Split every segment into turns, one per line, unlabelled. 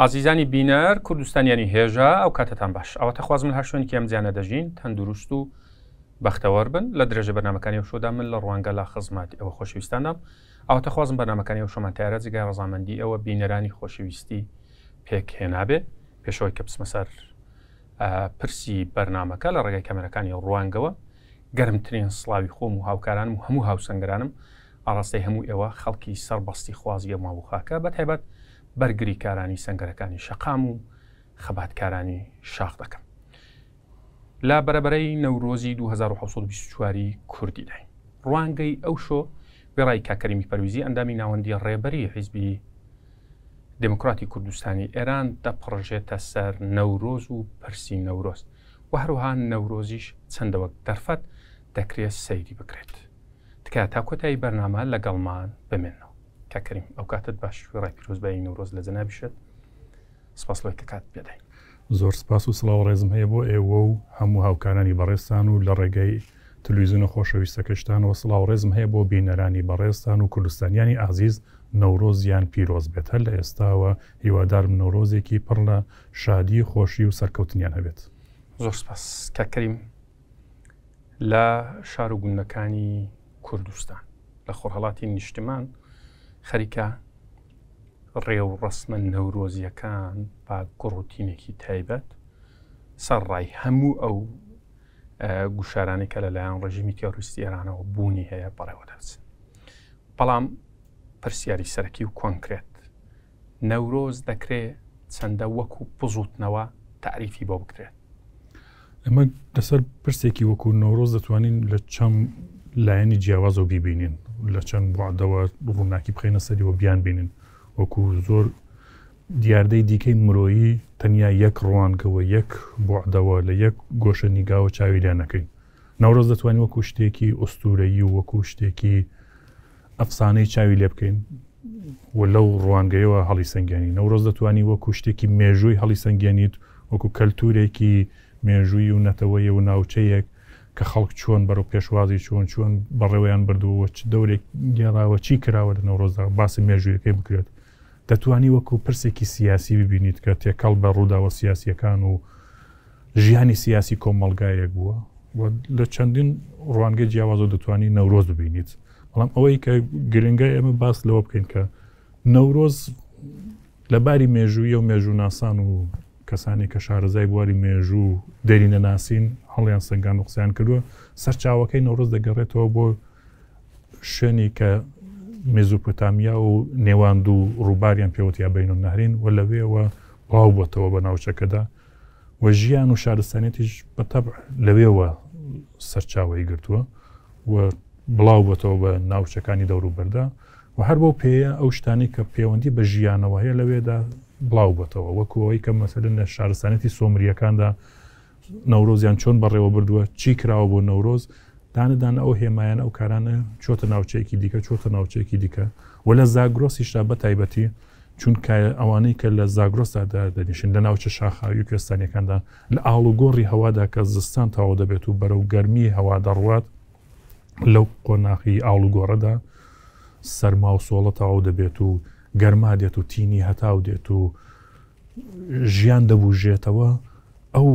ئازیزانی بینەر کوردستانیانی هێژە ئەو کاتتان باش ئەوە تەخواز من هەر شوێن کێم زیانە دەژین تەندروست و بەختەوەر بن لە درێژە بەنامەکانی شودا من لە ڕوانگە لا خزماتی ئەوە خۆشویستانم ئەوە تەخوازم بەنامەکانی و شەمان تارە جگای ڕزامەندی ئەوە بینەرانی خۆشویستی پێک هێنابێ پێشەوەی کە بسمەسەر پرسی بەرنمەکە لە ڕێگەی کەمەرەکانی ڕوانگەوە گەرمترین سلاوی خۆم و هاوکارانم و هەموو هاوسەنگرانم ئاڕاستی هەموو ئێوە خەڵکی سربەستی خوازیە ماوخاکە بە تایبەت بەرگری کارانی سنگەرەکانی شەقام و خەباتکارانی شاخ دەکەم لا بەرەبەرەی نەورۆزی 1920 کوردی دای ڕوانگەی ئەو شۆ بێڕای کاکەریمی پەرویزی ئەندامی ناوەندی ڕێبەری حیزبی دموکراتی کوردستانی ئێران دەپڕژێتە سەر نەورۆز و پرسی نەورۆست و هەروها نەورۆزیش چەندەوە دەرفەت دەکرێت سەیری بکرێت تکە تا کۆتایی بەرنامە لەگەڵمان بمێنەوە کاکەریم ئەو کاتت باش ڕای پیرۆزبایی نورۆز لە جەنابیشت سپاس لۆی کە کات پێدای
زۆر سپاس و سلااو ڕێزم هەیە بۆ ئێوە و هەموو هاوکانانی بەڕێستان و لە ڕێگەی تلویزیونە خۆشەویستەکەشتان و سلااو ڕێزم هەیە بۆ بینەرانی بەڕێستان و کوردستانیانی ئازیز نەورۆزیان پیرۆز بێت هەر لە ئێستاوە هیوادارم نۆرۆزێکی پڕ لە شادی خۆشی و سەرکەوتنیان هەبێت
زۆر سپاس کاکەریم لە شار و گوندەکانی کوردستان لە خۆرهڵاتی نیشتمان خەریکە ڕێ و ڕسمە نەورۆزیەکان با گڕوتینێکی تایبەت سەرڕای هەموو ئەو گوشارانێکە لەلایەن ڕژیمی تێڕویستی ئێرانەوە بوونی هەیە بەڕێوە دەچن بەڵام پرسیاری سەرەکی و کۆنکرێت نەورۆز دەکرێ چەندە وەکو پزوتنەوە تعریفی بۆ بکرێت
ئەمە دەسەر پرسێکی وەکو نۆڕۆز دەتوانین لە چەم لایەنی جیاواز و بیبینین لە چەند بوعدەوە ڕووناکی بخینە سەریەوە بیان بینن وەکو زۆر دیاردەی دیکەی مرۆیی تەنیا یەک ڕوانکەوە یەک بوعدەوە لە یەک گۆشە نیگاوە چاویلیانەکەین ناوڕۆز دەتوانین وەکو شتێکی ئۆستورەیی و وەکو شتێکی ئەفسانەی چاوی لێ بکەین و لەو ڕوانگەیەوە هەڵی سنگیانی نەوڕۆز دەتوانانی وەکو شتێکی مێژووی هەڵی سنگیانیت وەکو کەلتورێکی مێژووی و نەتەوەیە و ناوچەیەک کە خەڵک چۆن بەرەو پێشوازی چۆن چۆن بەڕێوەیان بردووە دەورێک گێڕاوە چی کراوە لە نەوڕۆزدا باسی مێژوەکەی بکرێت دەتوانی وەکو پرسێکی سیاسی ببینیت کە تێکەڵ بە ڕووداوە سیاسیەکان و ژیانی سیاسی کۆمەلگایەک بووە لە چەندین ڕوانگە جیاوازە دەتوانی نەورۆز ببینیت بەڵام ئەوەی کە گرنگای ئێمە باس لەوە بکەین کە نەورۆز لە باری مێژوویە و مێژوو ناسان و کەسانی کە شارەزای بواری مێژوو دەری نەناسین هەڵیان سنگان و قسەیان کردووە سەر چاوەکەی نەڕۆز دەگەڕێتەوە بۆ شوێنی کە مێزوپتامیا و نێواند و ڕووباریان پێوتیا بین و نهرین و لەوێەوە باو بۆتەوە بە ناوچەکەدا و ژیان و شارستانێتیش بەتەب لەوێەوە سەرچاوی گرتووە و بڵاو بۆتەوە بە ناوچەکانی دەوروبەردا و هەر بۆ پێەیە ئەو شتانی کە پەیوەندی بە ژیانەوە هەیە لەوێدا بڵاو بێتەوە وەکوەوەی کە مەسەرن لە شارستانەتی سۆمریەکاندا نەورۆزیان چۆن بەڕێوە بردووە چی کراوە بۆ نەورۆز دانەدان ئەو هێمایان ئەو کارانە چۆتە ناوچەیەکی دیکە چۆتە ناوچەیەکی دیکە و لە زاگرۆسیشتا بە تایبەتی چونکە ئەوانەی کە لە زاگرۆستادا دەنیشن لە ناوچە شاخاوی کوێستانیەکاندا لە ئاڵوگۆڕی هەوادا کە زستان تاوا دەبێت و بەرەو گەرمی هەوا دەڕوات لەو قۆناخی ئاڵوگۆڕەدا سەرما و سۆڵە تاوا دەبێت و گەرما دێت و تینی هەتاو دێت و ژیان دەبژێتەوە ئەو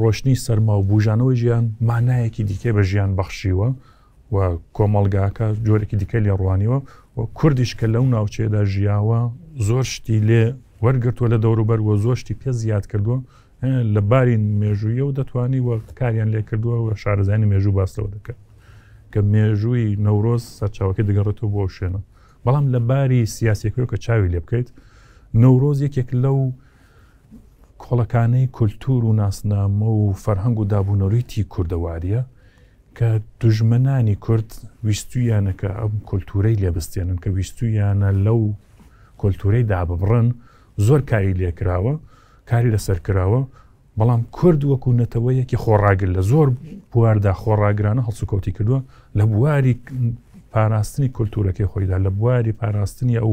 ڕۆشنی سەرما و بژانەوەی ژیان مانایەکی دیکە بە ژیان بەخشیوە و کۆمەلگاکە جۆرێکی دیکە لێ ڕوانیوە و کوردیشکە لەو ناوچێدا ژیاوە زۆر شتی لێ وەرگرتووە لە دەوروبەر و زۆر شتی پێ زیاد کردووە لە باری مێژوویە و دەتوانی وە کاریان لێ کردووە و شارزانانی مێژوو باستەوە دەکە کە مێژووی نەورۆز سەرچاوەکە دەگەڕێتەوە بۆ شوێنە بەڵام لە باری سیاسەکەکە چاوی لێ بکەیت نەورۆز یەکێک لەو کۆڵەکانەی کولتور و ناسنامە و فەرهەنگ و دابوونەریتی کووردەواریە کە دژمنانی کورد ویستویانەکە ئەم کولتورەی لێبستێنن کە ویستویانە لەو کولتورەی داببڕن زۆر کاری لێکراوە کاری لەسەر کراوە بەڵام کورد وەکو نەتەوە یەکی خۆڕاگر لە زۆر بواردا خۆڕاگرانە هەڵسوکەوتی کردووە لە بواری پاراستنی کللتورەکەی خۆیدا لە بواری پاراستنی ئەو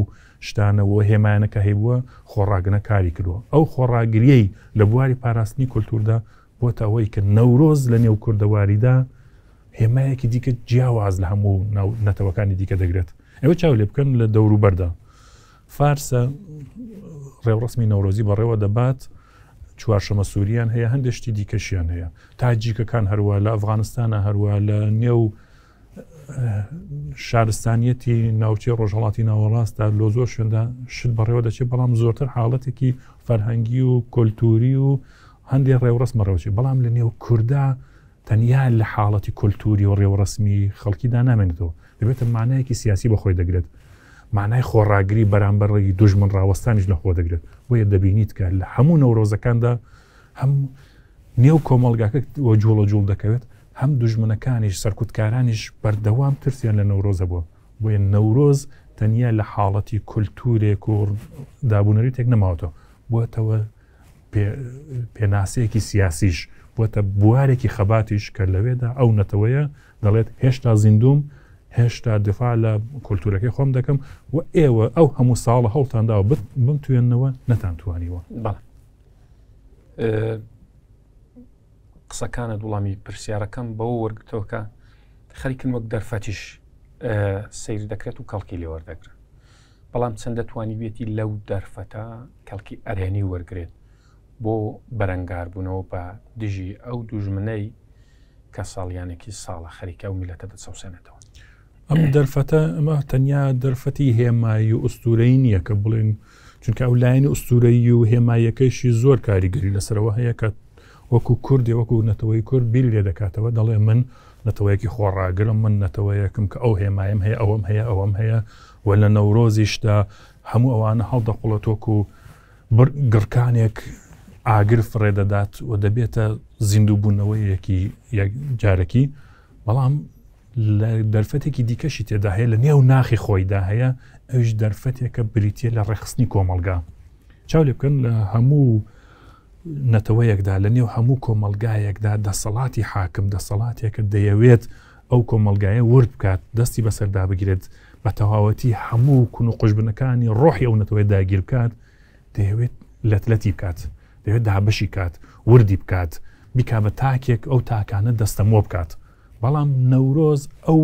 شتانەوە هێمانەکە هەیبووە خۆڕاگنە کاری کردووە ئەو خۆڕاگریەی لە بواری پاراستنی کللتوردا بۆتە ئەوەی کە نەورۆز لە نێو کوردەواریدا هێمایەکی دیکە جیاواز لە هەموو نەتەوەکانی دیکە دەگرێت ئەوە چاو لێ بکەن لە دەوروبەردا فارسە ڕێوڕسمی نەورۆزی بەڕێوە دەبات چوارشەمە سووریان هەیە هەندێکی دیکەشیان هەیە تاجیکەکان هەروە لە ئەفغانستانە هەروە لە نێو شارستانیەتی ناوچی ڕۆژهڵاتی ناوەڕاستە لۆ زۆر شوێندا شت بەڕێوە دەچێت بەڵام زۆرتر حاڵەتێکی فەرهەنگی و کللتوری و هەندێک ڕێوەڕستمەڕەوەچی بەڵام لە نێو کووردا تەنیا لە حاڵەتی کللتوری و ڕێوەڕسمی خەڵکیدا نامێنێتەوە دەبێتە مانایەکی سیاسی بەخۆی دەگرێت مانای خۆڕاگری بەرامبەرڕێکی دوژمن ڕاوەستانیش لە خۆ دەگرێت بۆیە دەبینیت کە لە هەموو نەورۆزەکاندا هەم نێو کۆمەلگاکە جوڵە جوول دەکەوێت هەم دوژمنەکانیش سەرکوتکارانیش بەردەوام ترسیان لە نەورۆزە بووە بۆیە نەورۆز تەنیا لە حاڵەتی کولتورێک و دابوونەری تێک نەماوەتەوە بووەتەوە پێناسەیەکی سیاسیش بۆتە بوارێکی خەباتیش کە لەوێدا ئەو نەتەوەیە دەڵێت هێشتا زیندوم هێشتا دفاع لە کللتورەکەی خۆم دەکەم و ئێوە ئەو هەموو ساڵە هەڵتانداوە بم توێنەوە نەتان
توانیوە قسەکانە دوڵامی پرسیارەکەم بەەوە وەرگتەوەکە خەریکن وەک دەرفەتیش سیر دەکرێت و کەڵکی لێوەردەگرن بەڵام چەند دەتوانی بێتی لەو دەرفەتە کەڵکی ئەرێنی وەرگێت بۆ بەرەنگار بوونەوە بە دژی ئەو دوژمنەی کە ساڵیانێکی ساڵە خەریکە و میلەتە دەچەوسێنێتەوە ئەم
دەرفەتە ئەمە تەنیا دەرفەتی هێمایی و ئوستورەی نییە کە بڵێن چونکە ئەو لاینی ئوستورەی و هێمایەکەیشی زۆر کاریگەری لەسەرەوە هەیە کە وەکو کوردی وەکو نەتەوەی کورد بیل لێ دەکاتەوە دەڵێ من نەتەوەیەکی خۆڕاگرم من نەتەوەیەکم کە ئەو هێمایم هەیە ئەوەم هەیە ئەوەم هەیە و لە نەورۆزیشدا هەموو ئەوانە هەڵدەقڵەت وەکو گڕکانێک ئاگر فڕێدەدات و دەبێتە زیندوبوونەوەیەکی جارەکی بەڵام لە دەرفەتێکی دیکەشی تێدا هەیە لە نێو ناخی خۆیدا هەیە ئەوش دەرفەتێکە بریتە لە ڕێخستنی کۆمەلگا چاو لێ بکەن لە هەموو نەتەوەیەکدا لە نێو هەموو کۆمەلگایەکدا دەسەڵاتی حاکم دەسەڵاتێکە دەیەوێت ئەو کۆمەلگایە ورد بکات دەستی بەسەردا بگرێت بە تەواوەتی هەموو کون و قوشبنەکانی ڕۆحی ئەو نەتەوەی داگیر بکات دەیەوێت لەتلەتی بکات دەوێت دابشی کات وردی بکات بیکا بە تاکێک ئەو تاکانە دەستەمۆ بکات بەڵام نەورۆز ئەو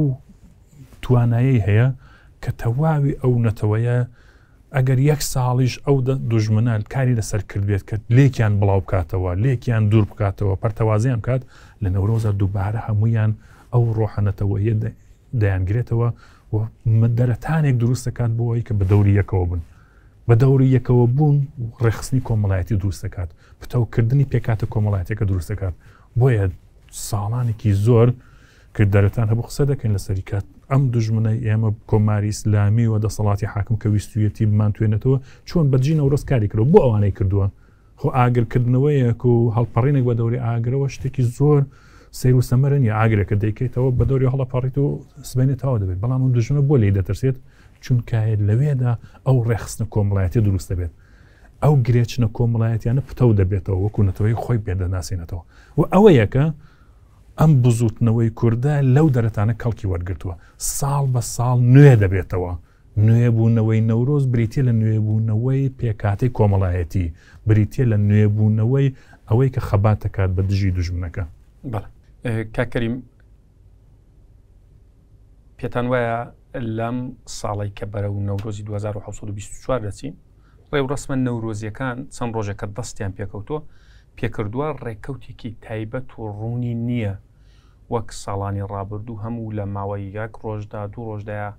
توانایی هەیە کە تەواوی ئەو نەتەوەیە ئەگەر یەک ساڵیش ئەو دوژمنە کاری لەسەر کردبێت کە لێکیان بڵاو بکاتەوە لێکیان دوور بکاتەوە پەرتەوازیان کات لە نەورۆزە دووبارە هەمویان ئەو ڕۆحەنەتەوەیە دەیانگرێتەوە و دەرەتانێک دروستەکان بۆەوەی کە بە دەوری یەکەوە بن بە دەوری یەکەوە بوون ڕێخستنی کۆمەڵایەتی دروستەکات پتەوکردنی پێکاتە کۆمەڵایەتێکە دروستەکات بۆیە ساڵانێکی زۆر کردارەتان هەبوو قسە دەکەن لە سەریکات ئەم دژمنەی ئێمە کۆماری ئسلامی و دەسەڵاتی حاکم کە ویستویەتی بمان توێنێتەوە چۆن بەجینە و ڕستکاری کردەوە بۆ ئەوانەی کردووە خۆ ئاگرکردنەوەیەک و هەڵپەڕینێک بە دەوری ئاگرەوە شتێکی زۆر سیر و سەمەرن یا ئاگرەکە دەیکەیتەوە بە دەوری هەڵەپەڕیت و سبێنێتەوە دەبێت بەڵام و دژمنە بۆ لی دەترسێت چونکایت لەوێدا ئەو ڕێخستنە کۆمڵایەتی دروست دەبێت ئەو گرێچنە کۆمڵایەتیانە پتە دەبێتەوە وەکوونەتەوەی خۆی بێدەناسیێنێتەوە و ئەوە یەکە ئەم بزوتنەوەی کووردە لەو دەرەتانە کەڵکی وەرگتووە ساڵ بە ساڵ نوێ دەبێتەوە نوێبوونەوەی نەورۆز بریتە لە نوێبوونەوەی پێکاتی کۆمەڵایەتی بریتە لە نوێبوونەوەی ئەوەی کە خەباتەکات بە دژی دژمنەکە
کاکەریم پێتان وایە لەم ساڵی کە بەرە و نەورۆزی 1924 دەچین ڕێوڕسممە نەورۆزیەکان چەند ڕۆژەکە دەستیان پێکەوتۆ پێکردووە ڕێککەوتێکی تایبەت و ڕوونی نییە وەک ساڵانی ڕابردوو هەموو لە ماوەی یەک ڕۆژدا دوو ڕۆژدایە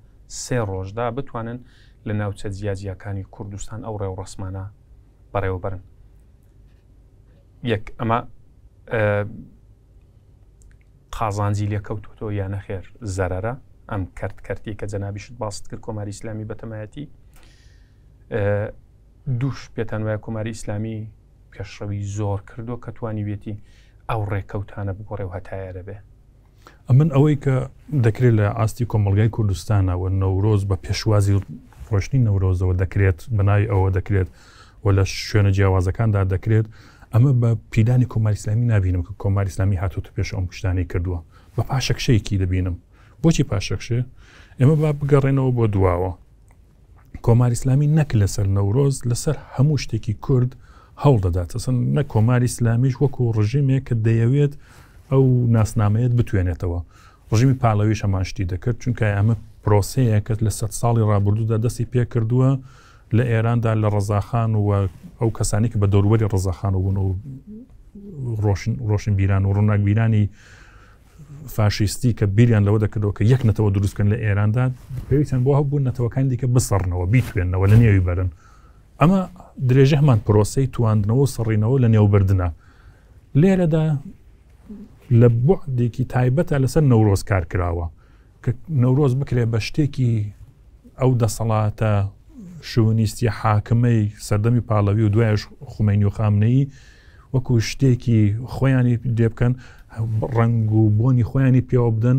سێ ڕۆژدا بتوانن لە ناوچە جیاجیەکانی کوردستان ئەو ڕێو ڕسمانە بەڕێوەبرن یەک ئەمە قازانجی لێکەوتۆ یان نەخێر زەرەرە ئەم کرد کردی کە جەنابیشت باست کرد کۆماری ئسلامی بەتەمایەتی دووش پێتان وایە کۆماری ئسلامی پێشڕەوی زۆر کردو کە توانی بێتی ئەو ڕێکەوتانە بگۆڕێ و هەتایارە بێ
من ئەوەی کە دەکرێت لە ئاستی کۆمەلگای کوردستانەوە نەورۆز بە پێشوازی ڕۆشتنی نەورۆزەوە دەکرێت بەنای ئەوە دەکرێت و لە شوێنە جیاوازەکاندا دەکرێت ئەمە بە پیدانی کۆماریسلامی نبینم کە کۆماریسلامی هاتووت پێش ئەم کوشتانی کردووە بە پاشەکشەیەکی دەبینم بۆچی پاشەکشێ ئێمە با بگەڕێنەوە بۆ دواوە کۆماریسلامی نەک لەسەر نەورۆز لەسەر هەموو شتێکی کورد هەڵ دەدات ئەسن نە کۆماری سلامیش وەکو ڕژیمێک کە دەیەوێت ئەو ناسنامەیەت بتوێنێتەوە ڕژیمی پاڵەوی شەماشتی دەکرد چونکە ئەمە پرۆسەیەکەت لە سە ساڵی ڕابردوودا دەستی پێ کردووە لە ئێراندا لە ڕزاخان و ئەو کەسانی کە بە دەوروەری ڕزاخان و بوون و ڕۆشن بیران و ڕووناک بیرانی فاشیستی کە بیریان لەوە دەکردەوە کە یەک نەتەوە دروستکن لە ئێراندا پێویستیان بۆ هەبوو نەتەوەکان دیکە بسەڕنەوە بیتوێنەوە لە نێوی بەرن ئەمە درێژە هەمان پرۆسی تواندنەوە سەڕینەوە لە نێوبردنە لێرەدا لە بعدێکی تایبەتە لەسەر نەورۆز کار کراوە کە نەورۆز بکرێ بە شتێکی ئەو دەسەڵاتە شوونیستی حاکمەی سەردەمی پاڵەوی و دوایش خومێنی و خامنەی وەکو شتێکی خۆیانی دێبکەن ڕنگ و بۆنی خۆیانی پێوە بدەن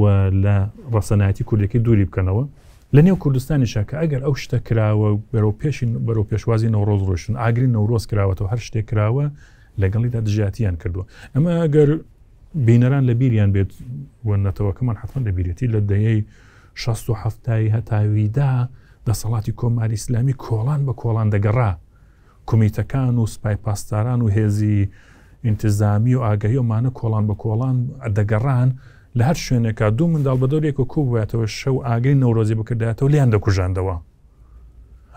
و لە ڕسەنایەتی کوردەکەی دووری بکەنەوە لە نێو کوردستانی شاکە ئەگەر ئەو شتە کراوە بەرەو پێشین بەرەو پێشوازی نەوڕۆز ڕۆشن ئاگرین نەورۆز کراوەەوە هەر شتێک کراوە لەگەڵیدا دژاتیان کردووە ئەمە ئەگەر بینەران لە بیریان بێت وەنەتەوەکەمان حتمما لە بیرەتی لە دەیەی 16هفتایی هەتاویدا دەسەڵاتی کۆماری ئسلامی کۆڵان بە کۆڵان دەگەڕا کمیتەکان و سپای پاسداران و هێزی ئینتزامی و ئاگەی ومانە کۆڵان بە کۆڵان دەگەڕان لە هەر شوێنێکا دوو منداڵ بەدەورێک و کوبووێتەوە شەو ئاگەی نەورۆزی بکردێتەوە لیان دەکوژاندەوە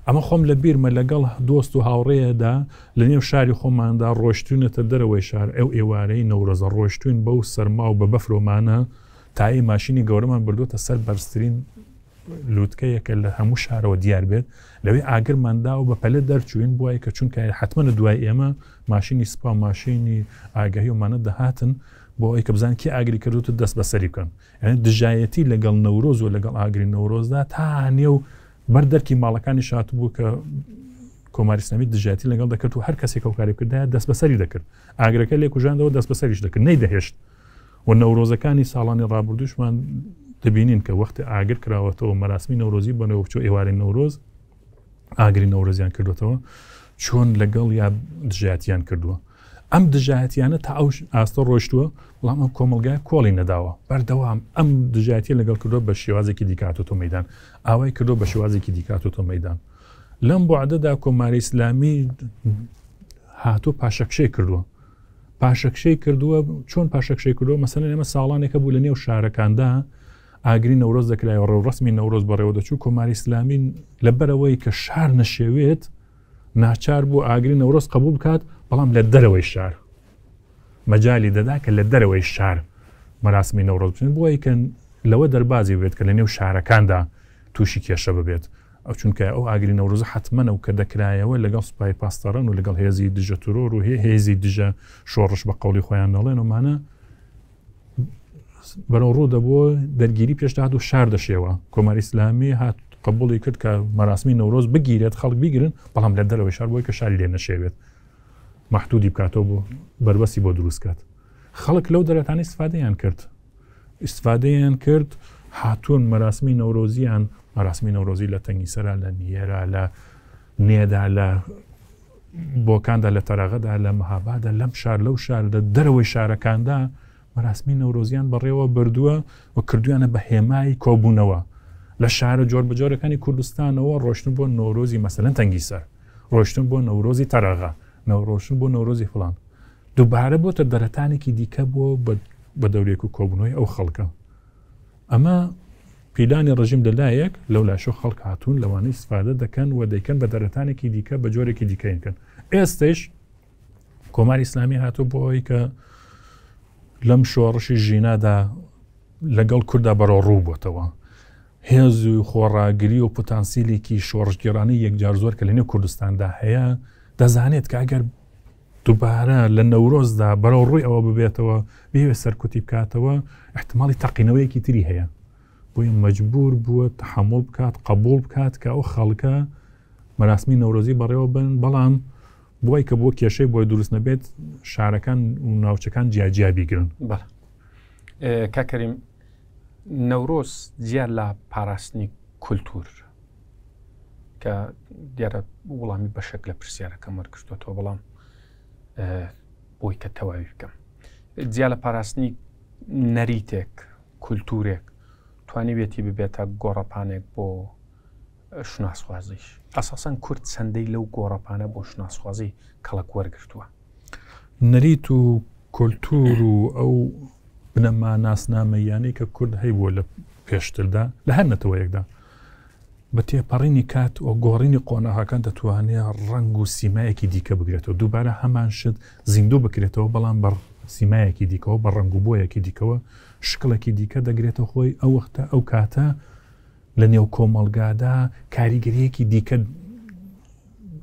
ئەمە خۆم لە بیرمە لەگەڵ دۆست و هاوڕێدا لە نێو شاری خۆماندا ڕۆشتونەتە دەرەوەی شار ئەو ئێوارەی نەورەزە ڕۆشتوین بەو سەرما و بە بەفرۆمانە تایی ماشینی گەورەمان بردوتە سەر بەرزترین لووتکەیەکە لە هەموو شارەوە دیار بێت لەوێ ئاگرماندا و بە پەلە دەرچوین بواە کە چونکە حتممە دوای ئێمە ماشینی سپا ماشینی ئاگەهی ومانە دەهاتن بۆ ئەوی کە بزان کی ئاگری کردوت دەست بەسەری بکەن دژایەتی لەگەڵ نەورۆز و لەگەڵ ئاگری نەورۆزدا تا نێو بەردەرکی ماڵەکانی شات بوو کە کۆماریسلامی دژاتی لەگەڵ دەکرد و هەر کەسێک و کاریکردا دەست بەسەری دەکرد ئاگرەکە لێ کوژاندەوە دەست بەسەریش دەکرد نەیدەهێشت و نەورۆزەکانی ساڵانی ڕابردوشمان دەبینین کە وەختی ئاگر کراوەتەوە مەراسمی نەورۆزی بنەوە بچۆ ئێوارە نەورۆز ئاگری نەورۆزیان کردوتەوە چۆن لەگەڵ یا دژاتیان کردووە ئەم دژایەتیانە تا ئەو ئاستە ڕۆشتووە بەڵام ئەم کۆمەلگای کۆڵی نەداوە بەردەوام ئەم دژایەتی لەگەڵ کردو بە شێوازێکی دیکاتۆ مەدان ئاوای کردو بە شێوازێکی دیکاتۆ مەدان لەم بۆعادەدا کۆماری ئسلامی هاتوو پاشەکشەی کردووە پاشەکشەی کردووە چۆن پاشەکشەی کردووە مەسەن ئێمە ساڵانێکە بوو لە نێو شارەکاندا ئاگری نەورۆز دەکرایەوە ڕەوڕستمی نەورۆز بەڕێوە دەچوو کۆماری ئسلامین لەبەرەوەی کە شار نەشێوێت ناچار بوو ئاگری نەورۆست قبول بکات بەڵام لە دەرەوەی شار مەجای دەدا کە لە دەرەوەی شار مەراسمی نەورۆز بچن بۆی کە لەوە دەربازی بێت کە لە نێو شارەکاندا تووشی کێشە ببێت ئەو چونکە ئەو ئاگری نەورۆز حتممەە و کە دەکرایەوە لەگەڵ سوپای پاستەرن و لەگەڵ هێزی دژە تورۆر و هەیە هێزی دژە شۆڕش بە قوڵی خۆیان نەڵێن ومانە بەرەو ڕوو دەبووە دەرگیری پێشداد و شار دەشێەوە کۆماری ئسلامی هات قبولی کرد کە مەراسمی نەورۆز بگیرێت خەڵک بیگرن بەڵام لە دەرەوە شار بۆی کە شاری لێ نەشێوێت مححدودی بکاتەوە بۆ بربەسی بۆ دروستکات خەڵک لەو دەرەتانی استفادەیان کرد استفادەیان کرد هاتوون مەراسمی نەورۆزیان مەراسمی نەورۆزی لە تەنگی سەرا لە نیێرا لە نێدا لە بۆکاندا لە تەراغەدا لە مەهابادا لەم شار لەو شار لە دەرەوەی شارەکاندا مەراسمی نەورۆزیان بەڕێوە بردووە و کردویانە بە هێمای کۆبوونەوە لە شارە جۆر بەجۆرەکانی کوردستانەوە ڕۆشتن بۆ نۆرۆزی مەسەن تەنگی سەر ڕۆشتن بۆ نەورۆزی تەرەغا نەوڕۆشن بۆ نەورۆزی فلان دووبارە بۆتە دەرەتانێکی دیکە بۆ بە دەورێک و کۆبنەوەی ئەو خەڵکە ئەمە پیلانی ڕژیم لەلایەک لەو لاشۆ خەڵک هاتوون لەوانەی سفادە دەکەن و دەیکەن بە دەرەتانێکی دیکە بە جۆرێکی دیکەینکەن ئێستش کۆماری ئسلامی هاتوو بۆ ئەوی کە لەم شۆڕشی ژینادا لەگەڵ کووردا بەرەو ڕوو بۆتەوە هێز و خۆڕاگری و پتانسیلێکی شۆڕژگیرانی یەکجار زۆر کە لەنێ کوردستاندا هەیە دەزانێت کە ئەگەر دووبارە لە نەورۆزدا بەرەو ڕووی ئەوە ببێتەوە بێوێ سەرکوتی بکاتەوە احتمای تەقینەوەیەکی تری هەیە بۆی مجبور بووە تحمل بکات قبول بکات کە ئەو خەڵکە مەراسمی نەورۆزی بەڕێوە بن بەڵام بوای کە بۆ کێشەی بۆی دروست نەبێت شارەکان و ناوچەکان جیاجیابی گرن
کاکەریم نەورۆز جیان لە پاراستنی کولتور کە دیارە وڵامی بەشێک لە پرسیارەکە مەرگتوەوە بەڵام بۆی کە تەواوی بکەم جیا لە پاراستنی نەریتێک کولتورێک توانیوێتی ببێتە گۆڕەپانێک بۆ شناسوازیش ئەساسەن کورد چەندەی لەو گۆڕەپانە بۆ شناسوازی کەڵک وەرگتووە
نەریت و کللتور و ئەو بنەما ناسنامەیانی کە کورد هەیبووە لە پێشتردا لە هەر نەتەوە یەکدا بە تێپەڕینی کات و گۆڕینی قۆناهاکان دەتوانێت ڕنگ و سیمایەکی دیکە بگرێتەوە دووبارە هەمان شت زیندوو بکرێتەوە بەڵام بەڕ سیمایەکی دیکەەوە بە ڕنگ و بۆیەکی دیکەەوە شکڵێکی دیکە دەگرێتەوە خۆی ئەو وەختە ئەو کاتە لە نێو کۆمەلگادا کاریگرەیەکی دیکە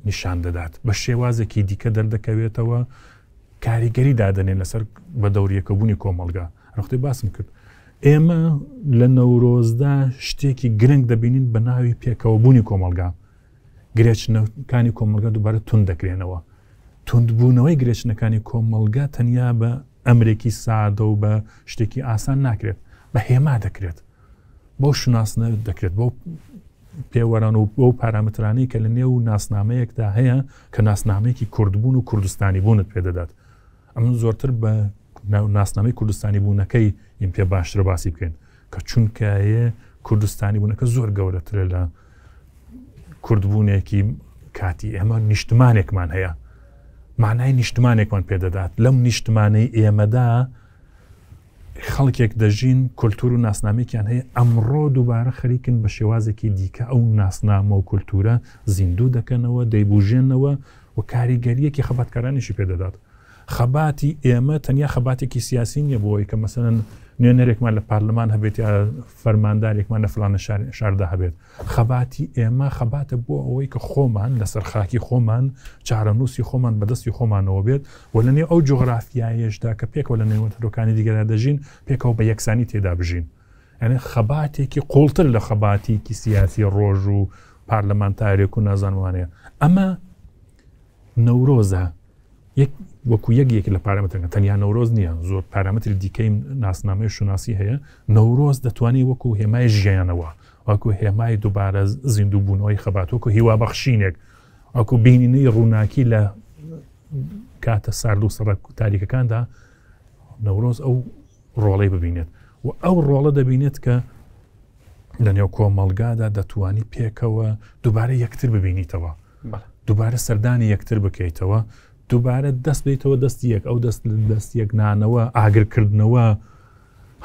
نیشان دەدات بە شێوازێکی دیکە دەردەکەوێتەوە کاریگەری دادنێن لەسەر بە دەوریەکەبوونی کۆمەلگا ڕختی باسم کرد ئێمە لە نەورۆزدا شتێکی گرنگ دەبینین بە ناوی پێکەوە بوونی کۆمەلگا گرێچنەکانی کۆمەلگا دووبارە تون دەکرێنەوە تونندبوونەوەی گرێچنەکانی کۆمەلگا تەنیا بە ئەمریکی سادە و بە شتێکی ئاسان ناکرێت بە هێما دەکرێت بۆ شناسنە دەکرێت بۆ پێوەران و بۆ پارامترانی کە لە نێو ناسنامەیەکدا هەیە کە ناسنامەیەکی کوردبوون و کوردستانی بوونت پێدەدات ئەم زۆرتر بە ناسنامەی کوردستانی بوونەکەی ئیم پێ باشتر باسی بکەین کە چونکایە کوردستانی بوونەکە زۆر گەورەترێ لە کوردبوونێکی کاتی ئێمە نیشتمانێکمان هەیە مانای نیشتمانێکمان پێدەدات لەم نیشتمانەی ئێمەدا خەڵکێک دەژین کولتور و ناسنامێکیان هەیە ئەمڕۆ دووبارە خەریکن بە شێوازێکی دیکە ئەو ناسنامە و کولتورە زیندوو دەکەنەوە دەیبژێنەوە و کاریگەریەکی خەباتکارانیشی پێدەدات خەباتی ئێمە تەنیا خەباتێکی سیاسی نیە بۆی کە مەسەن نوێنەرێکمان لە پارلمان هەبێت فەرماندارێکمان لە فلانە شاردا هەبێت خەباتی ئێمە خەباتە بۆ ئەوەی کە خۆمان لە سەرخاکی خۆمان چارەنووسی خۆمان بەدەستی خۆمانەوە بێت و لە نێ ئەو جغرافیایشدا کە پێکەوە لە نێوەتەرۆکانی دیگەدا دەژین پێکەوە بە یەکسانی تێدا بژین ئەنێ خەباتێکی قوڵتر لە خەباتێکی سیاسی ڕۆژ و پارلەمانتارێک و نازانوانەیە ئەمە نەورۆزە وەکو یەکێک لە پارامەتەکە تەنیا نەورۆز نییە زۆر پارامەتری دیکەی ناسنامەی شوناسی هەیە نەورۆز دەتوانانی وەکو هێمای ژیانەوە وەکو هێمای دووبارە زیندوبوونەوەی خەبات وەکو هیوا بەخشینێک ئەکو بینینەی ڕووناکی لە کاتە سارد و سەڕ تاریکەکاندا نەورۆز ئەو ڕۆڵی ببینێت و ئەو ڕۆڵە دەبینێت کە لە نێو کۆمەلگادا دەتوانی پێکەوە دووبارە یەکتر ببینیتەوە دووبارە سەردانی یەکتر بکەیتەوە دووبارە دەست بیتەوە دەستی یەک ئەو دەست دەست یەکنانەوە ئاگرکردنەوە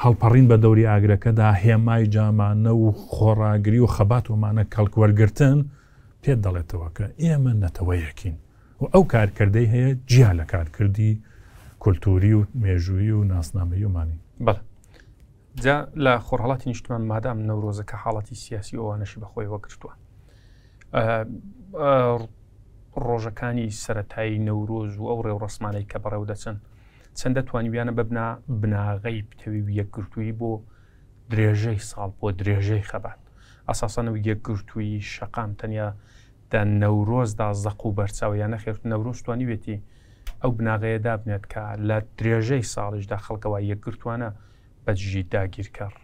هەڵپەڕین بە دەوری ئاگرەکەدا هێمای جامانە و خۆڕاگری و خەبات ومانە کەڵکوەرگتن پێت دەڵێتەوە کە ئێمە نەتەوە یەکین و ئەو کارکردەی هەیە جیا لە کارکردی کولتوری و مێژووی و ناسنامەی ومانی بەڵ
جا لە خۆرهڵاتی نیشتمان مادام نەورۆزەکە حاڵەتی سیاسی ئەوانەشی بەخۆی وەگرتووە ڕۆژەکانی سەتایی نەورۆز و ئەو ڕێوڕسمانەی کە بەڕێو دەچن چەندە توانویانە ببنا بناغی پتەوی یەکگرتووی بۆ درێژەی ساڵ بۆ درێژەی خەبات ئەساسان و یەکگرتووی شەقام تەنیا دا نەورۆزدا زەق و بەرچاو یان نەخێت نەورۆستوانی وێتی ئەو بناغەیە دابنێت کە لە درێژەی ساڵیشدا خەڵکەوە یەکگرتوانە بەجی داگیر کرد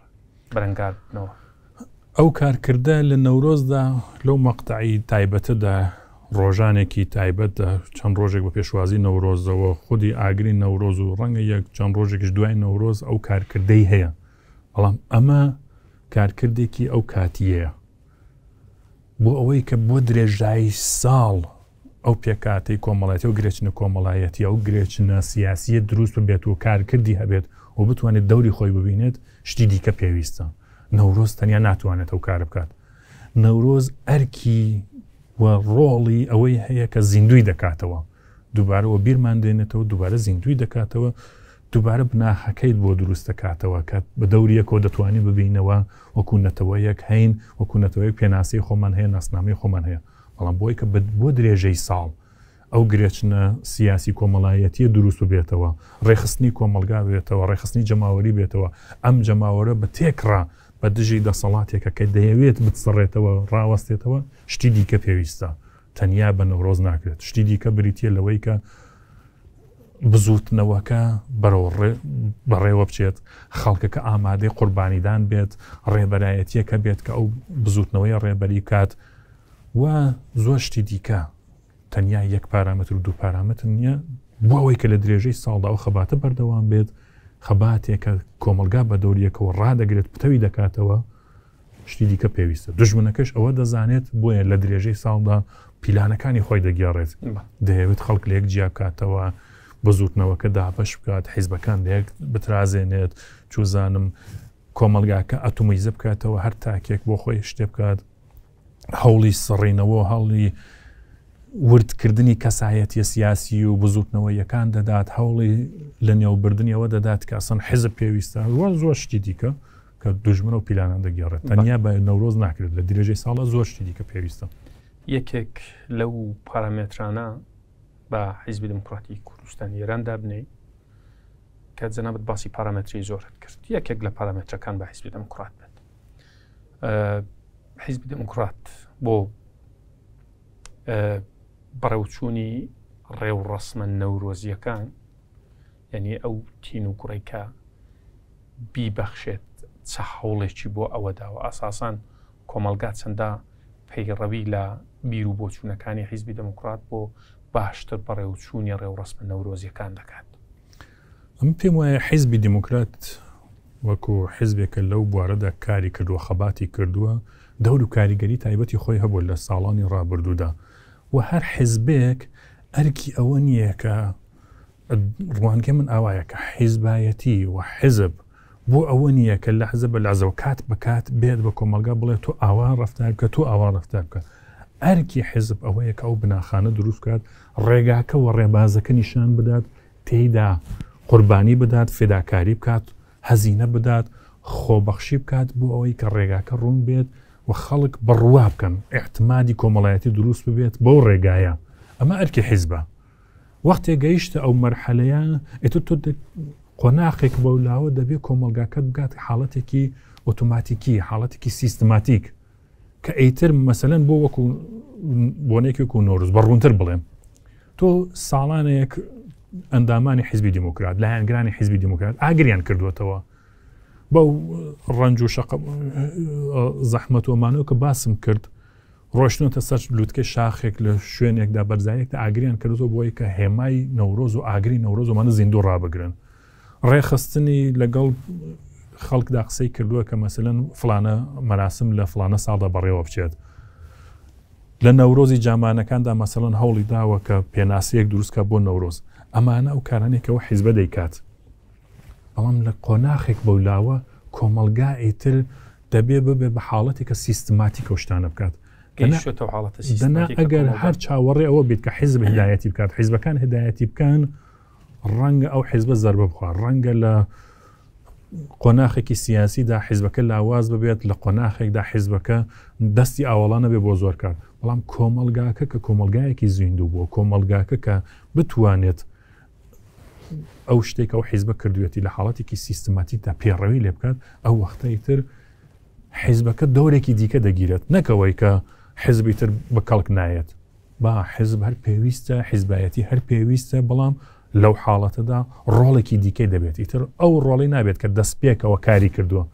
بەرەنگارنەوە
ئەو کارکردە لە نەورۆزدا لەو مەقتعی تایبەتەدا ڕۆژانێکی تایبەت چەند ڕۆژێک بە پێشوازی نەورۆزەوە خودی ئاگری نەورۆز و ڕەنگە یەک چەند ڕۆژێکش دوای نەورۆز ئەو کارکردەی هەیە بەڵام ئەمە کارکردێکی ئەو کاتیەیە بۆ ئەوەی کە بۆ درێژایی ساڵ ئەو پێکاتی کۆمەڵەتی و گرێچنە کۆمەڵایەتی ئەو گرێچنە سیاسیە دروست بێت و کارکردی هەبێت و بتوانێت دەوری خۆی ببینێت شتی دیکە پێویستە نەورۆز تەنیا ناتوانێت ئەو کار بکات نەورۆز ئەرکی و ڕۆڵی ئەوەی هەیە کە زیندوی دەکاتەوە دووبارەوە بیرمان دێنێتەوە دووبارە زیندوی دەکاتەوە دووبارە بناحەکەیت بۆ دروست دەکاتەوە کە بە دەوریە کۆ دەتوانانی ببینەوە وەکوونەتەوە یەک هەین وەکوونەتەوەی پێناسی خۆمان هەیە ناسنامەی خۆمان هەیە بەڵام بۆی کە بۆ درێژەی ساڵ ئەو گرێچنە سیاسی کۆمەڵایەتی دروست بێتەوە ڕێخستنی کۆمەلگا بێتەوە ڕێخستنی جەماوەری بێتەوە ئەم جەماوەرە بە تێکرا بە دژی دەسەڵاتێکە کە دەیەوێت بسڕێتەوە ڕاوەستێتەوە شتی دیکە پێویستە تەنیا بە نەورۆز ناکرێت شتی دیکە بریتە لەوەی کە بزوتنەوەکە بەڕێوە بچێت خەڵکەکە ئامادەی قوربانیدان بێت ڕێبەرایەتیەکە بێت کە ئەو بزوتنەوەی ڕێبەری کات و زۆر شتی دیکە تەنیا یەک پارامەتر و دوو پارامەتر نییە بۆ ئەوەی کە لە درێژەی ساڵدا و خەباتە بەردەوام بێت خەباتێک کە کۆمەلگا بە دەوریەکەەوە ڕدەگرێت پتەوی دەکاتەوە شتی دیکە پێویستە دژمنەکەش ئەوە دەزانێت بۆیە لە درێژەی ساڵدا پیلانەکانی خۆی دەگیاڕێت دەیەوێت خەڵک لێک جیاکاتەوە بە زووتنەوەکە داپەش بکات حیزبەکان دەیەک بترازێنێت چوزانم کۆمەلگاکە ئەتومەیزە بکاتەوە هەر تاکێک بۆ خۆی شتێ بکات هەوڵی سڕینەوە هەڵی وردکردنی کەسایەتی سیاسی و بزوتنەوەیەکان دەدات هەوڵی لە نێوبردنیەوە دەدات کە ئەسن حزب پێویستە ڕوان زۆر شتی دیکە کە دژمن و پیلانان دەگەڕێت تەنیا بە نەورۆز ناکرێت لە درێژەی ساڵە زۆر شتی دیکە پێویستە
یەکێک لەو پارامێترانە بە حیزبی دموکراتی کوردستان ئێران دابنێ کە جەنابەت باسی پارامەتری زۆرت کرد یەکێک لە پارامەترەکان بە حیزبی دموکرات بێت حیزبی دموکرات بۆ بەڕێوچوونی ڕێو ڕسمە نەورۆزیەکان یعنی ئەو تین و کوڕێکە بیبەخشێت چە هەوڵێکی بۆ ئەوەداوە ئاساسان کۆمەلگا چەندە پەیڕەوی لە بیر و بۆچوونەکانی حیزبی دەموکرات بۆ باشتر بەڕێوچوونی ڕێوڕسمە نەورۆزیەکان دەکات
ئەم پێم وایە حیزبی دموکرات وەکو حیزبێکە لەو بوارەدا کاری کردووە خەباتی کردووە دەور و کاریگەری تایبەتی خۆی هەبوو لە ساڵانی ڕابردوودا و هەر حیزبێک ئەرکی ئەوە نییە کە ڕوانکە من ئاوایە کە حیزبایەتی و حزب بۆ ئەوە نییە کە لە حزب بە لازەوە کات بکات بێت بە کۆمەلگا بڵێ تو ئاوا ڕفتار کە تو ئاوا ڕفتار بکە ئەرکی حزب ئەوەیە کە ئەو بناخانە دروستکات ڕێگاکە و ڕێبازەکە نیشان بدات تێدا قوربانی بدات فداکاری بکات هەزینە بدات خۆبەخشی بکات بۆ ئەوەی کە ڕێگاکە ڕوون بێت و خەڵک بڕوا بکەن احتمادی کۆمەڵایەتی دروست ببێت بەو ڕێگایە ئەمە ئەرکی حیزبە وەختێ گەیشتە ئەو مەرحەلەیان ئێتو تۆ قۆناخێک بەو لاوە دەبێت کۆمەلگاکە بگات حاڵەتێکی ئۆتوماتیکی حاڵەتێکی سیستماتیک کە ئەیتر مەسەەن بۆ وەکو بۆنێکێک و نۆرز بەڕوونتر بڵێم تۆ ساڵانەیەک ئەندامانی حیزبی دموکرات لایەنگرانی حیزبی دموکرات ئاگریان کردوێتەوە بەو ڕنج و شق زەحمەت ومانەوە کە باسم کرد ڕۆشتنتە سەر لووتکە شاخێک لە شوێنێکدا بەرزایەکدا ئاگریان کردەوە بۆی کە هێمای نەورۆز و ئاگری نەورۆز ومانە زیندوو ڕابگرن ڕێخستنی لەگەڵ خەڵکدا قسەی کردووە کە مەسلەن فلانە مەراسم لە فلانە ساڵدا بەڕێوە بچێت لە نەورۆزی جامانەکاندا مەسەڵەن هەوڵی داوە کە پێناسیەک دروستکە بۆ نەورۆز ئەمانە و کارانێکەوە حیزبە دەیکات ئەوەم لە قۆناخێک بەو لاوە کۆمەلگا ئیتر دەبێ ببێ بە حاڵەتی کە سیستماتی کەشتانە بکات ئەگەر هەر چاوەڕێ ئەوە بێت کە حیزب هدایەتی بکات حیزبەکان هدایەتی بکەن ڕەنگە ئەو حیزبە زربە بخوا ڕەنگە لە قۆناخێکی سیاسیدا حیزبەکە لاواز ببێت لە قۆناخێکدا حیزبەکە دەستی ئاوەڵانە بێ بۆ زۆرکار بەڵام کۆمەلگاکە کە کۆمەلگایەکی زیندوو بووە کۆمەلگاکە کە بتوانێت ئەو شتێک ئەو حیزبە کردوێتی لە حاڵاتێکی سیستماتیک تا پێڕەوی لێ بکات ئەو وەختەی تر حیزبەکە دەورێکی دیکە دەگیرێت نەکەوەی کە حزبی تر بە کەڵک نایەت با حزب هەر پێویستە حیزبایەتی هەر پێویستە بەڵام لەو حاڵەتەدا ڕۆڵێکی دیکەی دەبێت ئیتر ئەو ڕۆڵی نابێت کە دەست پێکەوە کاری کردووە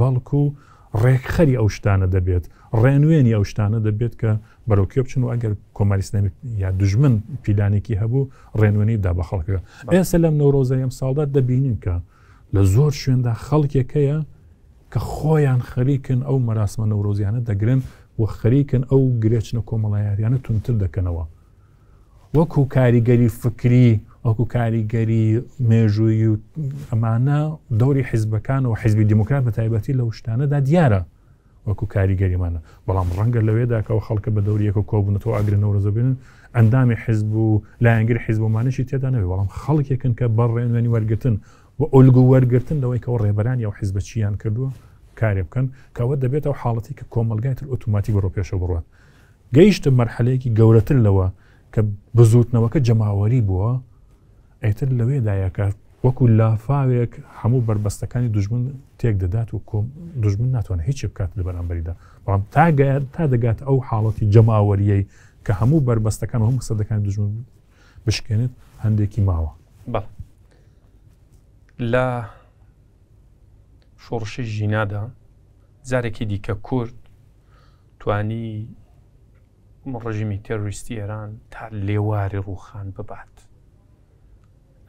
بەڵکو و ڕێکخەری ئەو شتانە دەبێت ڕێنوێنی ئەو شتانە دەبێت کە بەرەوکیۆ بچن و ئەگەر کۆماریسنەمی یا دژمن پیلانێکی هەبوو ڕێنوێنی دا بە خەڵکەکە ئێستا لەم نۆرۆزەیەم ساڵدات دەبینین کە لە زۆر شوێندا خەڵکێکەیە کە خۆیان خەریکن ئەو مەراسمە نەورۆزیانە دەگرن و خەریکن ئەو گرێچنە کۆمەڵایاریانە تونتر دەکەنەوە وەکو کاریگەری فکری وەکو کاریگەری مێژووی و ئەمانە دەوری حیزبەکان و حیزبی دیموکرات بە تایبەتی لە شتانەدا دیارە وەکو کاریگەریمانە بەڵام ڕەنگە لەوێداکەەوە خەڵکە بە دەوریەکە کۆبوونەوە ئاگرنەوەزەبێنن ئەندامی حیزب و لایەنگری حیزبمانشی تێدا نەوێ بەڵام خەڵکێکن کە بەڕێنوێنی وەرگتن بۆ ئۆلگو وەرگتن لەوەی کەەوە ڕێبەرانی ئەو حیزبە چیان کردووە کارێ بکەن کەەوە دەبێتەوە حاڵەتی کە کۆمەلگایتر ئۆتوماتی بڕۆ پێشەوە بڕات گەیشتە مەرحلەیەکی گەورەتر لەوە کە بزوتنەوەکە جەماوەری بووە ئەتر لەوێدایەکە وەکو لافاوێک هەموو بربەستەکانی دژمن تێک دەدات و کۆم دژمن ناتوانێت هیچ بکات لە بەرامبەریدا بەڵام تاگەر تا دەگات ئەو حاڵەتی جەماوەریەی کە هەموو بربەستەکان هەم سەدەکانی دژمن بشکێنێت هەندێکی
ماوە لە شۆڕشی ژینادا جارێکی دیکە کورد توانی ڕژیمی تێڕویستی ئێران تا لێواری ڕووخان ببات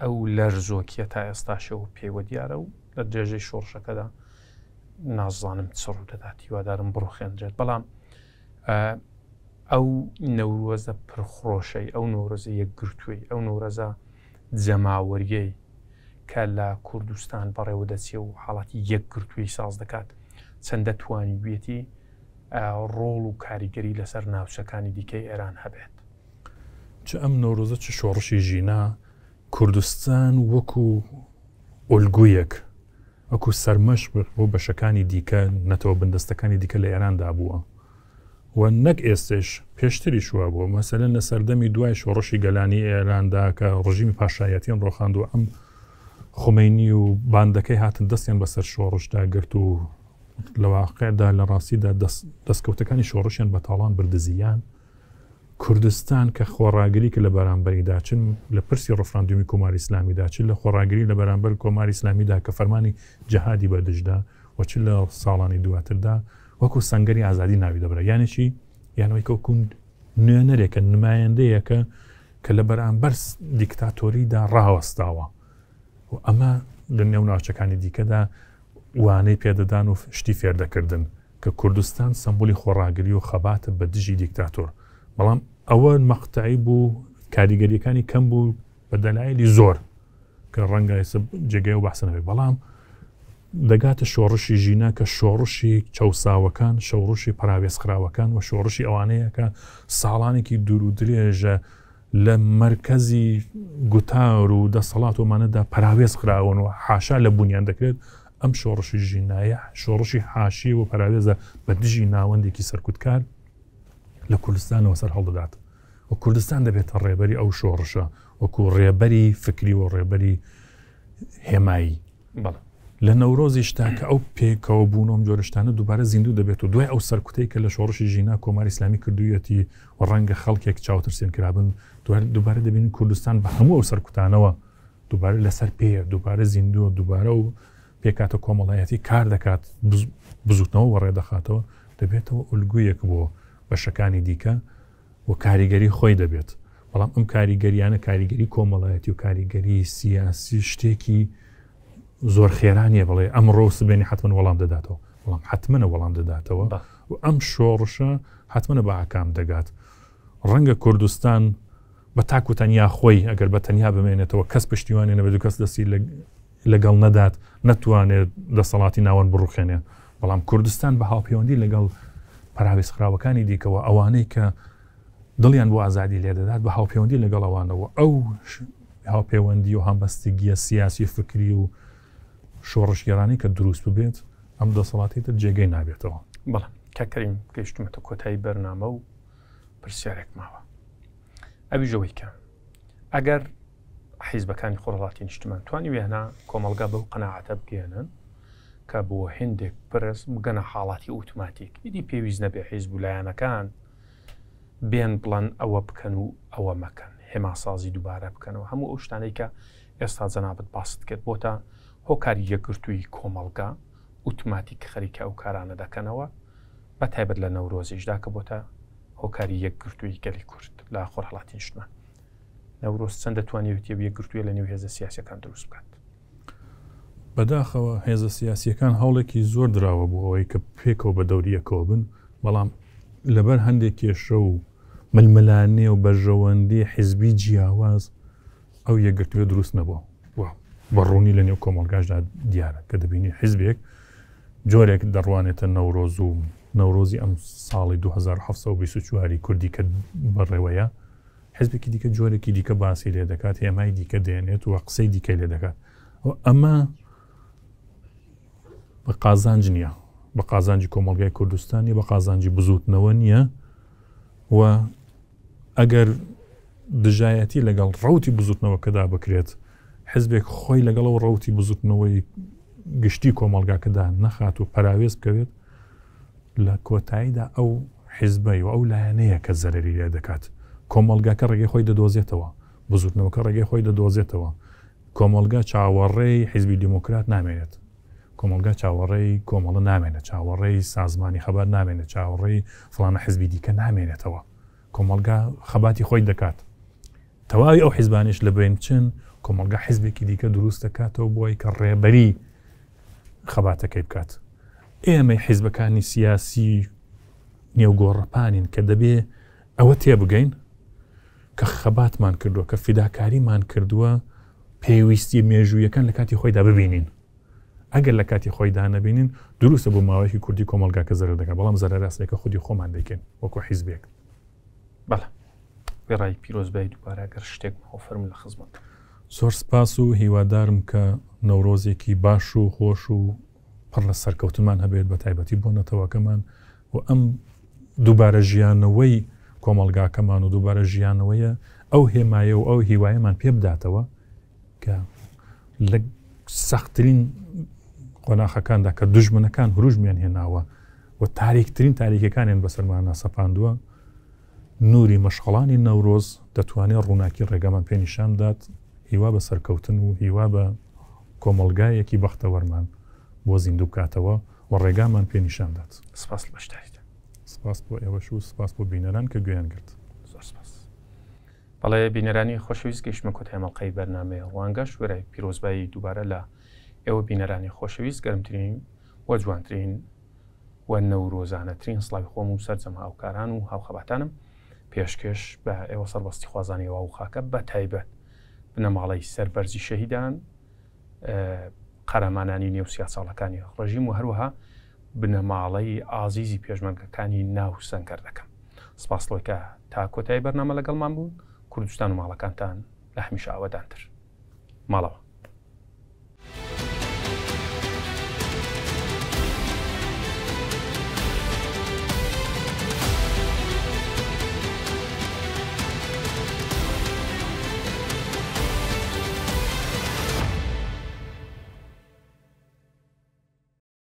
ئەو لەر زۆکیە تا ئێستاشە و پێوە دیارە و لە درێژەی شۆڕشەکەدا نازانم چڕ دەدا هیوادارم بڕوخێنجێت بەڵام ئەو نەورۆزە پرخۆشەی ئەو نۆرەزە یەکگرتووی ئەو نۆرەزە جەماوەریەی کە لە کوردستان بەڕێوە دەچێ و حاڵەتی یەکگرتووی ساز دەکات چەندە توانی بێتی ڕۆڵ و کاریگەری لەسەر ناوچەکانی دیکەی ئێران هەبێت.
چ ئەم نۆرۆزە چ شۆڕشی ژینا کوردستان وەکو ئۆلگویەک وەکو سەرمەش بۆ بەشەکانی دیکە نەتەوە بندستەکانی دیکە لە ئێراندا بووە و نەک ئێستش پێشتری شووە بوو مەسەلە لە سەردەمی دوای شۆڕشی گەلانی ئێراندا کە ڕژیمی پاشایەتیان ڕۆخاند و ئەم خمەینی و باندەکەی هاتن دەستیان بەسەر شۆڕشدا گرت و لە واقعدا لە ڕاستیدا دەستکەوتەکانی شۆڕشیان بەتاڵان بردزیان و کوردستان کە خۆڕاگری کە لە بەرامبەری داچن لە پرسی ڕفراندیومی کۆماری اسلامی داچن لە خۆڕاگری لە بەرامبەر کۆماری اسلامیدا کە فەرمانی جهادی بەدشدا وەچ لە ساڵانی دواتردا وەکو سنگری ئازادی ناوی دەبرە یانێکی یانەوەی کوند نوێنەرێکە نمایندەیەکە کە لە بەرامبەر دیکتاتۆریدا ڕاوەستاوە و ئەمە لە نێو ناوچەکانی دیکەدا وانەی پێدەدان و شتی فێردەکردن کە کوردستان سمبولی خۆڕاگری و خەباتە بە دژی دیکتاتۆر بەڵام ئەوە مەختعی بوو کاریگەریەکانی کەم بوو بە دەلایلی زۆر کە ڕەنگە جێگەی و باسنەوەی بەڵام دەگاتە شۆڕشی ژینە کە شۆڕشی چەساوەکان شەڕشی پراوێسخراوەکان و شۆڕشی ئەوانەیە کە ساڵانێکی دوور و درێژە لە مرکزی گوتار و دەسەڵات ومانەدا پراوێز خراون و حاشا لە بنیان دەکرێت ئەم شۆڕشی ژینایە شۆڕشی حاشی و پراوێزە بە دژی ناوەندێکی سەرکوتکار لە کوردستانەوە سەر هەڵدەدات و کوردستان دەبێتە ڕێبەری ئەو شۆڕشە وەکو ڕێبەری فکری و ڕێبەری هێمایی لە نەورۆزیشتا کە ئەو پێکەوە بوونەوەم جۆرشتانە دووبارە زیندوو دەبێت و دوای ئەو سەرکوتەی کە لە شۆڕشی ژینا کۆماری ئسلامی کردویەتی و ڕەنگە خەڵکێک چاوترسێن کرابن دووبارە دەبین کوردستان بە هەموو ئەو سەرکوتانەوە دووبارە لەسەر پێە دووبارە زیندووە دووبارە و پێکاتە کۆمەڵایەتی کار دەکات بزوتنەوە و ڕێدەخاتەوە دەبێتەوە ئولگویەک بۆ بەشەکانی دیکە و کاریگەری خۆی دەبێت بەڵام ئەم کاریگەریانە کاریگەری کۆمەڵایەتی و کاریگەری سیاسی شتێکی زۆر خێرانیە بڵێ ئەم ڕۆوس بێنی حتمما وەڵام دەداتەوە وڵام حتممەە وەڵام دەداتەوە و ئەم شۆڕشە حتممەە باعکام دەگات ڕەنگە کوردستان بە تاکو تەنیا خۆی ئەگەر بە تەنیا بمێنێتەوە کەس پشتیوانێ نەبێت کەس دەسی لەگەڵ نەدات نەتوانێت دەسەڵاتی ناوەن بڕوخێنێ بەڵام کوردستان بە هاوپەیوەندی لەگەڵ پراوێسخراوەکانی دیکەوە ئەوانەی کە دڵیان بۆ ئازادی لێدەدات بە هاوپەیوەندی لەگەڵ ئەوانەوە ئەو هاوپەیوەندی و هەمبەستگیە سیاسی فکری و شۆڕشگەرانی کە دروست ببێت ئەم دەسەڵاتیتە جێگەی نابێتەوە
بەڵام کەکەریم گەیشتمەتە کۆتایی بەرنامە و پرسیارێک ماوە ئەویژەوەی کە ئەگەر حیزبەکانی خۆڕڵاتی نیشتمان توانی وێنا کۆمەلگا بەو قەنەعاتە بگێنن کە بۆ هندێک پرس بگەنە حاڵاتی ئۆتوماتیک ئیدی پێویست نەبێ حیزب لایەنەکان بێن بڵەن ئەوە بکەن و ئەوە مەکەن هێماسازی دووبارە بکەنەوە هەموو ئەو شتانەی کە ئێستا جەنابەت باست کرد بۆ تا هۆکاری یەکگرتووی کۆمەلگا ئۆتوماتیک خەریکە ئەو کارانە دەکەنەوە بە تایبەت لە نەورۆزیشدا کە بۆ تا هۆکاری یەکگرتووی گەلی کورد لە خۆرهڵاتین شتمان نەورۆست چەند دەتوانێت یەکگرتووی لە نێو هێزە سیاسەکان دروست بکات
بەداخەوە هێزە سیاسیەکان هەوڵێکی زۆر درراوە بوو ئەوەی کە پێکەوە بە دەوریەکەوە بن بەڵام لەبەر هەندێک کێشە و ململانێ و بەژەوەندی حیزبی جیاواز ئەو یەگرتوێ دروست نەبووە بەڕوونی لە نێو کۆمەلگاشدا دیارە کە دەبینی حیزبێک جۆرێک دەڕوانێتە نەورۆز و نەورۆزی ئەم ساڵی 1970 کوردی کە بەڕێوەیە حزبێکی دیکە جۆرێکی دیکە باسی لێ دەکات هێمای دیکە دێنێت و قسەی دیکە لێ دەکات ئەمە بە قازانج نییە بە قازانجی کۆمەلگای کوردستانی بە قازانجی بزوتنەوە نییە و ئەگەر دژایەتی لەگەڵ ڕوتی بزوتنەوە کەدا بکرێت حزبێک خۆی لەگەڵەوە ڕوتی بزوتنەوەی گشتی کۆمەلگاکەدا نەخات و پراوێز بکەوێت لە کۆتاییدا ئەو حیزبەی و ئەو لایەنەیە کە زەرری لێ دەکات کۆمەلگاکە ڕێگەی خۆی دەدۆزێتەوە بزوتنەوەکە ڕێگەی خۆی دەدۆزێتەوە کۆمەلگا چاوەڕێی حیزبی دیموکرات نامێنێت کۆمەلگا چاوەڕێی کۆمەڵە نامێنە چاوەڕێی سازمانی خەبەر نامێنە چاوەڕێی فلانە حزبی دیکە نامێنێتەوە کۆمەلگا خەباتی خۆی دەکات تەواوی ئەو حیزبانیش لە بێن چن کۆمەلگا حیزبێکی دیکە دروست دەکاتەوە بۆی کە ڕێبەری خەباتەکەی بکات ئێمە حیزبەکانی سیاسی نێوگۆڕەپانین کە دەبێ ئەوە تێبگەین کە خەباتمان کردووە کە فیداکاریمان کردووە پێویستی مێژوویەکان لە کاتی خۆیدا ببینین ئەگەر لە کاتی خۆیدا نەبینین دروستە بۆ ماوەیەکی کوردی کۆمەلگا کە زەر دەکە بەڵام زەر ڕاستێککە خودی خۆمان دەکەین وەکو حیزبێک
بەڵ بێڕای پیرۆزبای دووبارە گەر شتێک هۆفرم لە خزمەت
زۆر سپاس و هیوادارم کە نەورۆزێکی باش و خۆش و پڕ لە سەرکەوتمان هەبێت بە تایبەتی بۆ نەتەوەکەمان و ئەم دووبارە ژیانەوەی کۆمەلگاکەمان و دووبارە ژیانەوەیە ئەو هێمایە و ئەو هیوایەمان پێ بداتەوە کە لە سەختترین قۆناخەکاندا کە دژمنەکان هروژمیان هێناوە و تاریکترین تاریکەکانیان بەسەرمانە سەپاندووە نوری مەشخەڵانی نەورۆز دەتوانێت ڕووناکی ڕێگەمان پێنیشان داد هیوا بە سەرکەوتن و هیوا بە کۆمەلگایەکی بەختەوەرمان بۆ زیندوو کاتەوە و ڕێگامان پێنیشان داد سپاس بەشتاریدا سپاس بۆ ئێوەش و سپاس بۆ بینەران کە گویان گرت
بەڵێ بینەرانی خۆشویست گەشتمە کۆت هێمەڵقەی بەرنمەیە ڕوانگەش وەرە پیرۆزبایی دووبارە لە ئێوە بینەرانی خۆشەویست گەرمترین وە جوانترین وە نەورۆزانەترین سڵی خۆم و سەررجەم هاوکاران و هاوخەباتانم پێشکەش بە ئێوە سەربەستی خوازانانیەوە و خاکە بە تایبەت بنەماڵی سەربەرزی شەهیددان قەرەمانانی نێوسیا ساڵەکانی ڕژیم و هەروەها بنەماڵەی ئازیزی پێشمەنگەکانی ناو سنگەر دەکەم سپاسلۆکە تا کۆتایی بەرنامە لەگەڵمان بوون کوردستان و ماڵەکانتان لە هەمیشە ئاوەدانتر ماڵەوە